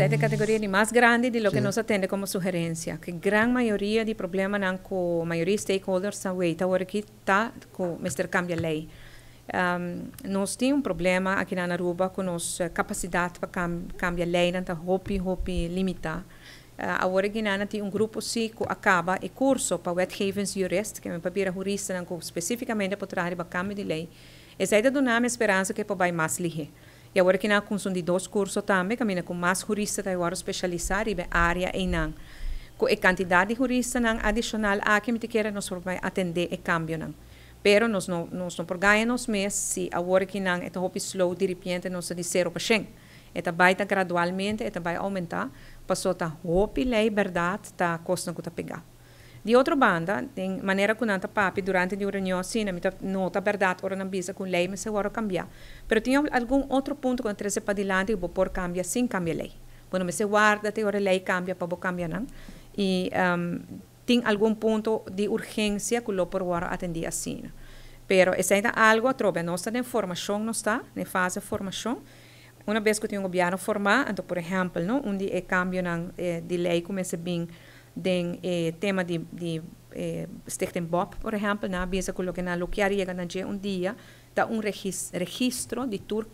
siete categorie di mais grande de tudo o que nos attende come sugerencia, che maioria mayoría problemas problema nanco mayoría stakeholders aqui está com o Mr. Cambia Lei. Um, nós temos um problema aqui na Aruba com nossa eh, capacidade para cam cambiar lei, não está hopi, hopi limitar. Uh, ah, agora aqui na temos um grupo que acaba e curso para Wethavens Jurist, que é um papel jurista, não, especificamente para trabalhar para câmbio de lei. Essa é a do nome esperança que é para mais ligeiro. E agora que nós consumo de dois cursos também, caminha com mais juristas agora especializar e área é não. Com a quantidade de juristas não adicional a que me queira nós para atender e cambio não. Pero nós não nós não por ganhamos mês se agora que não é tão slow de repente nós de zero para 100. Eta vai gradualmente, eta vai aumentar, passou tá hope lei verdade, tá custa que tá pegar. De otra banda, de manera que papi durante a reunião assim, na minha nota verdade, ora na visa com lei, mas agora cambiar. Pero tinha otro punto ponto quando treze para adiante, vou por cambia sin cambia lei. Bueno, me se guarda, te ora lei cambia, para vou cambia Y E algún punto de urgencia que lo por agora atendia assim. Pero es algo a trobe, está en formación, no está, en fase de formación. Una vez que tengo um gobierno formado, por ejemplo, un onde eh, cambio eh, de lei começa bien den eh, tema de, de eh, Stiften bob por exemplo, na bisa kollogen lo chiariega na ge un dia da un regis, registro di tur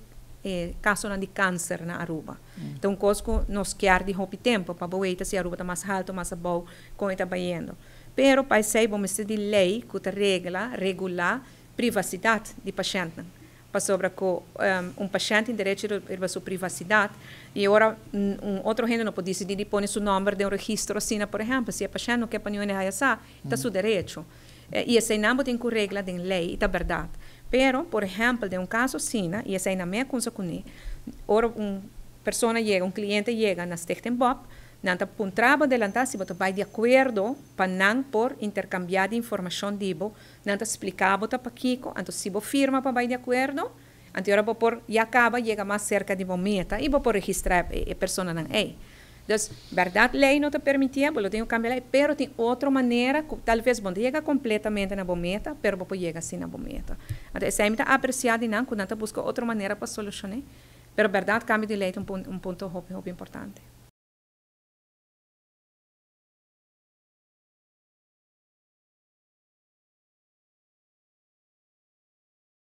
eh, caso di cancer na Aruba. Mm. Então, cosco nos chiar di hopi tempo pa boeta se Aruba tá mais alto, mais bom com está baiendo. Pero paisei bom se di lei, cuta regla, regular privacidade di paciente. Né? pa sobra um, um paciente in direito irba sua privacidade e ora um mm, outro género não pode decidir põe seu número de um registro assim por exemplo se o paciente não quer para nenhuma essa está mm. seu direito e eh, esse não tem regra de lei está verdade pero por exemplo de um caso assim e esse não é com ora um pessoa chega um cliente chega na Stechtenbop, Nanta puntraba adelantar si vai de acuerdo para por intercambiar de información dibo. Nanta explicaba ta pa Kiko, anto si bo firma pa vai de acuerdo, anto ahora por ya acaba llega más cerca de bo meta y bo por registrar e, e persona nan ei. Entonces, verdad, ley no te permitía, bo pues lo tengo cambiar lei, pero hay otra tal vez bo llega completamente na bo meta, pero bo pues llega sin na bo meta. Anto esa es apreciada nan, no nanta busco otro manera para solucionar. Pero verdad, cambio de lei es un punto muy importante.